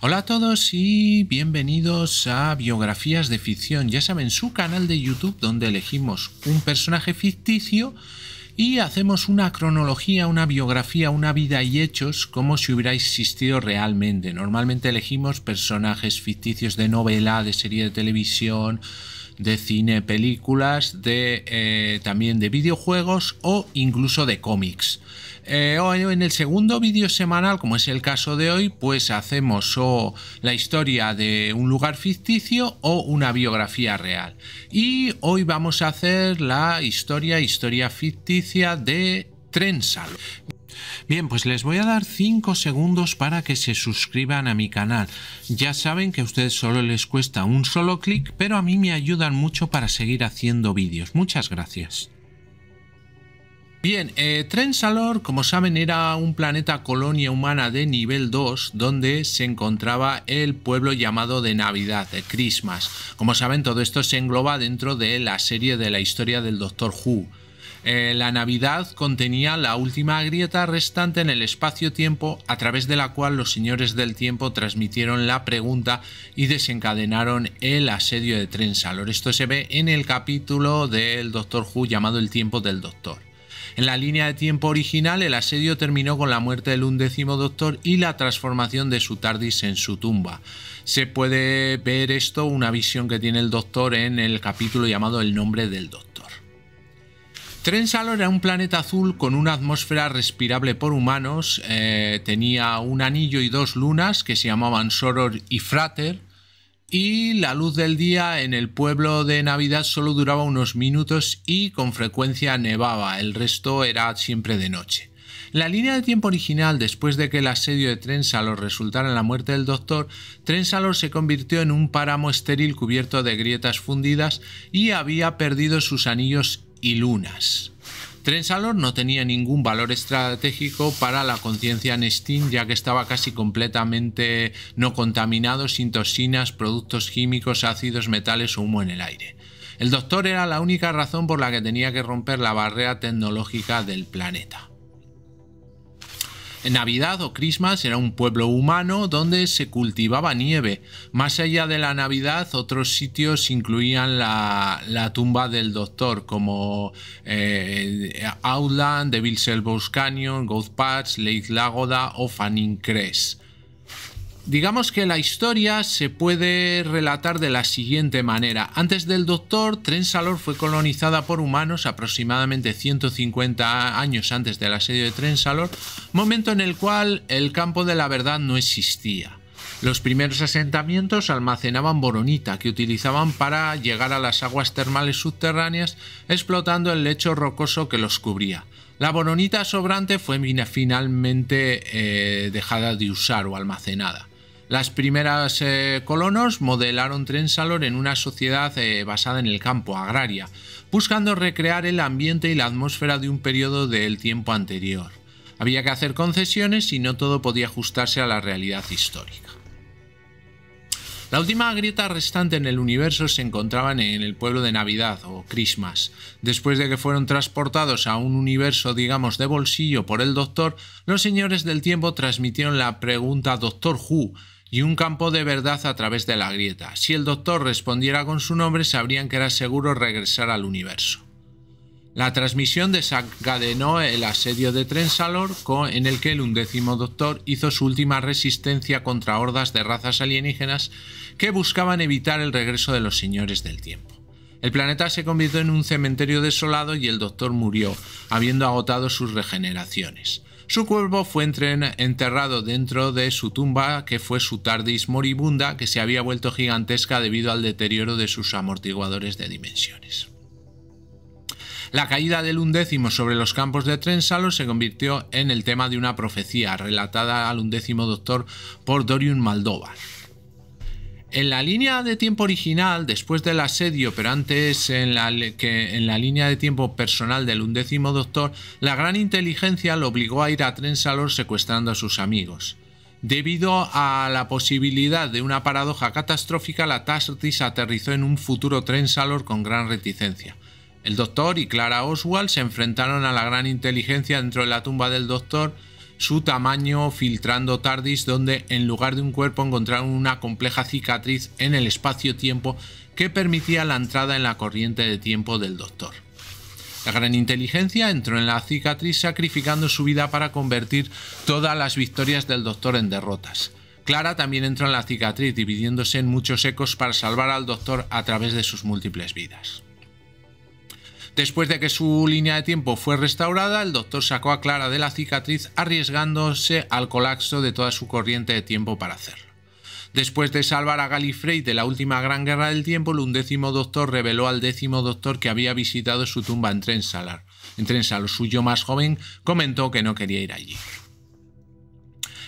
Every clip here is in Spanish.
Hola a todos y bienvenidos a Biografías de Ficción. Ya saben, su canal de YouTube donde elegimos un personaje ficticio y hacemos una cronología, una biografía, una vida y hechos como si hubiera existido realmente. Normalmente elegimos personajes ficticios de novela, de serie de televisión, de cine, películas, de, eh, también de videojuegos o incluso de cómics. Eh, en el segundo vídeo semanal, como es el caso de hoy, pues hacemos o la historia de un lugar ficticio o una biografía real. Y hoy vamos a hacer la historia, historia ficticia de Trensal. Bien, pues les voy a dar 5 segundos para que se suscriban a mi canal. Ya saben que a ustedes solo les cuesta un solo clic, pero a mí me ayudan mucho para seguir haciendo vídeos. Muchas gracias. Bien, tren eh, Trensalor, como saben, era un planeta colonia humana de nivel 2 donde se encontraba el pueblo llamado de Navidad, de Christmas. Como saben, todo esto se engloba dentro de la serie de la historia del Doctor Who. Eh, la Navidad contenía la última grieta restante en el espacio-tiempo a través de la cual los señores del tiempo transmitieron la pregunta y desencadenaron el asedio de Trensalor. Esto se ve en el capítulo del Doctor Who llamado El tiempo del Doctor. En la línea de tiempo original, el asedio terminó con la muerte del undécimo doctor y la transformación de su TARDIS en su tumba. Se puede ver esto, una visión que tiene el doctor en el capítulo llamado El nombre del doctor. Trensalor era un planeta azul con una atmósfera respirable por humanos, eh, tenía un anillo y dos lunas que se llamaban Soror y Frater, y la luz del día en el pueblo de Navidad solo duraba unos minutos y con frecuencia nevaba, el resto era siempre de noche. La línea de tiempo original, después de que el asedio de Trensalor resultara en la muerte del Doctor, Trensalor se convirtió en un páramo estéril cubierto de grietas fundidas y había perdido sus anillos y lunas. Trensalor no tenía ningún valor estratégico para la conciencia en ya que estaba casi completamente no contaminado, sin toxinas, productos químicos, ácidos, metales o humo en el aire. El doctor era la única razón por la que tenía que romper la barrera tecnológica del planeta. Navidad o Christmas era un pueblo humano donde se cultivaba nieve. Más allá de la Navidad, otros sitios incluían la, tumba del doctor, como Auland, eh, Outland, Devil Canyon, Ghost Patch, Lake Lagoda o Fanning Crest. Digamos que la historia se puede relatar de la siguiente manera. Antes del Doctor, Trensalor fue colonizada por humanos aproximadamente 150 años antes del asedio de Trensalor, momento en el cual el campo de la verdad no existía. Los primeros asentamientos almacenaban boronita que utilizaban para llegar a las aguas termales subterráneas explotando el lecho rocoso que los cubría. La boronita sobrante fue finalmente eh, dejada de usar o almacenada. Las primeras eh, colonos modelaron Trensalor en una sociedad eh, basada en el campo agraria, buscando recrear el ambiente y la atmósfera de un periodo del tiempo anterior. Había que hacer concesiones y no todo podía ajustarse a la realidad histórica. La última grieta restante en el universo se encontraban en el pueblo de Navidad o Christmas. Después de que fueron transportados a un universo, digamos, de bolsillo por el Doctor, los señores del tiempo transmitieron la pregunta Doctor Who y un campo de verdad a través de la grieta. Si el doctor respondiera con su nombre, sabrían que era seguro regresar al universo. La transmisión desencadenó el asedio de Trensalor, en el que el undécimo doctor hizo su última resistencia contra hordas de razas alienígenas que buscaban evitar el regreso de los señores del tiempo. El planeta se convirtió en un cementerio desolado y el doctor murió, habiendo agotado sus regeneraciones. Su cuerpo fue enterrado dentro de su tumba, que fue su tardis moribunda, que se había vuelto gigantesca debido al deterioro de sus amortiguadores de dimensiones. La caída del undécimo sobre los campos de Trensalo se convirtió en el tema de una profecía relatada al undécimo doctor por Dorian maldova en la línea de tiempo original, después del asedio, pero antes en la, que en la línea de tiempo personal del undécimo doctor, la gran inteligencia lo obligó a ir a Trensalor secuestrando a sus amigos. Debido a la posibilidad de una paradoja catastrófica, la Tartis aterrizó en un futuro Trensalor con gran reticencia. El doctor y Clara Oswald se enfrentaron a la gran inteligencia dentro de la tumba del doctor su tamaño filtrando TARDIS donde en lugar de un cuerpo encontraron una compleja cicatriz en el espacio-tiempo que permitía la entrada en la corriente de tiempo del Doctor. La gran inteligencia entró en la cicatriz sacrificando su vida para convertir todas las victorias del Doctor en derrotas. Clara también entró en la cicatriz dividiéndose en muchos ecos para salvar al Doctor a través de sus múltiples vidas. Después de que su línea de tiempo fue restaurada, el doctor sacó a Clara de la cicatriz arriesgándose al colapso de toda su corriente de tiempo para hacerlo. Después de salvar a Gallifrey de la última gran guerra del tiempo, el undécimo doctor reveló al décimo doctor que había visitado su tumba en Trensalar. En Trensalar, suyo más joven, comentó que no quería ir allí.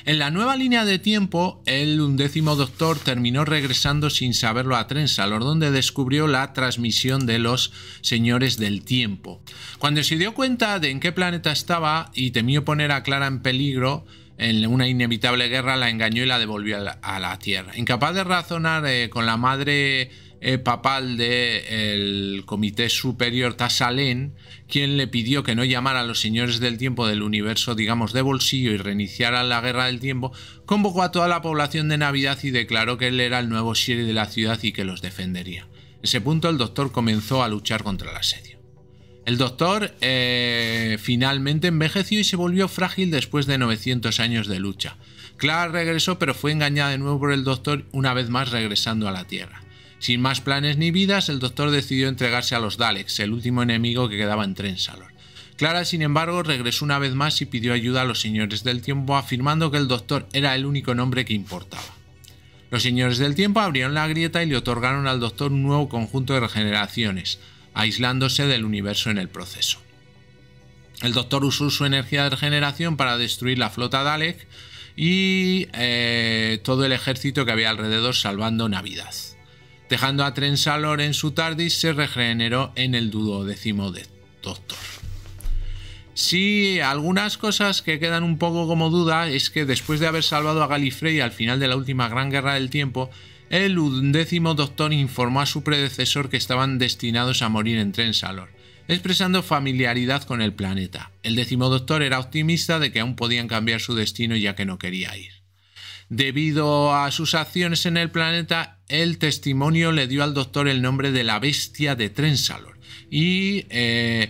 En la nueva línea de tiempo, el undécimo doctor terminó regresando sin saberlo a Trensalor, donde descubrió la transmisión de los señores del tiempo. Cuando se dio cuenta de en qué planeta estaba y temió poner a Clara en peligro, en una inevitable guerra la engañó y la devolvió a la, Tierra. Incapaz de razonar eh, con la madre eh, papal del el Comité Superior Tasalén, quien le pidió que no llamara a los señores del tiempo del universo, digamos, de bolsillo y reiniciara la guerra del tiempo, convocó a toda la población de Navidad y declaró que él era el nuevo Siri de la ciudad y que los defendería. En ese punto el doctor comenzó a luchar contra el asedio. El doctor eh, finalmente envejeció y se volvió frágil después de 900 años de lucha. Clara regresó pero fue engañada de nuevo por el doctor una vez más regresando a la Tierra. Sin más planes ni vidas, el doctor decidió entregarse a los Daleks, el último enemigo que quedaba en Trensalor. Clara, sin embargo, regresó una vez más y pidió ayuda a los señores del tiempo, afirmando que el doctor era el único nombre que importaba. Los señores del tiempo abrieron la grieta y le otorgaron al doctor un nuevo conjunto de regeneraciones, aislándose del universo en el proceso. El doctor usó su energía de regeneración para destruir la flota Dalek y eh, todo el ejército que había alrededor salvando Navidad dejando a Trensalor en su TARDIS, se regeneró en el Dudodécimo Doctor. Sí, algunas cosas que quedan un poco como duda es que después de haber salvado a Galifrey al final de la última Gran Guerra del Tiempo, el undécimo Doctor informó a su predecesor que estaban destinados a morir en Trensalor, expresando familiaridad con el planeta. El décimo Doctor era optimista de que aún podían cambiar su destino ya que no quería ir. Debido a sus acciones en el planeta, el testimonio le dio al doctor el nombre de la bestia de Trensalor y eh,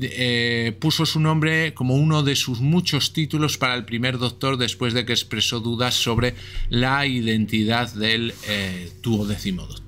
eh, puso su nombre como uno de sus muchos títulos para el primer doctor después de que expresó dudas sobre la identidad del eh, duodécimo doctor.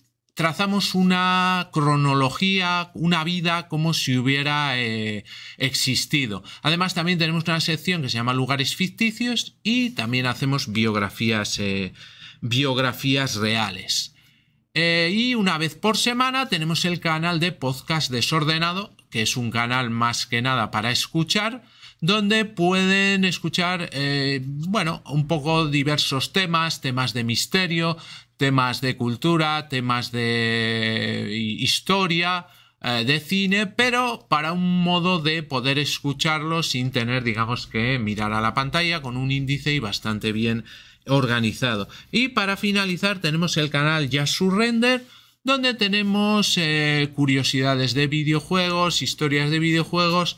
trazamos una cronología, una vida como si hubiera eh, existido. Además, también tenemos una sección que se llama Lugares ficticios y también hacemos biografías, eh, biografías reales. Eh, y una vez por semana tenemos el canal de podcast desordenado, que es un canal más que nada para escuchar donde pueden escuchar, eh, bueno, un poco diversos temas, temas de misterio, temas de cultura, temas de eh, historia, eh, de cine, pero para un modo de poder escucharlo sin tener, digamos, que mirar a la pantalla con un índice y bastante bien organizado. Y para finalizar tenemos el canal Ya Render, donde tenemos curiosidades de videojuegos, historias de videojuegos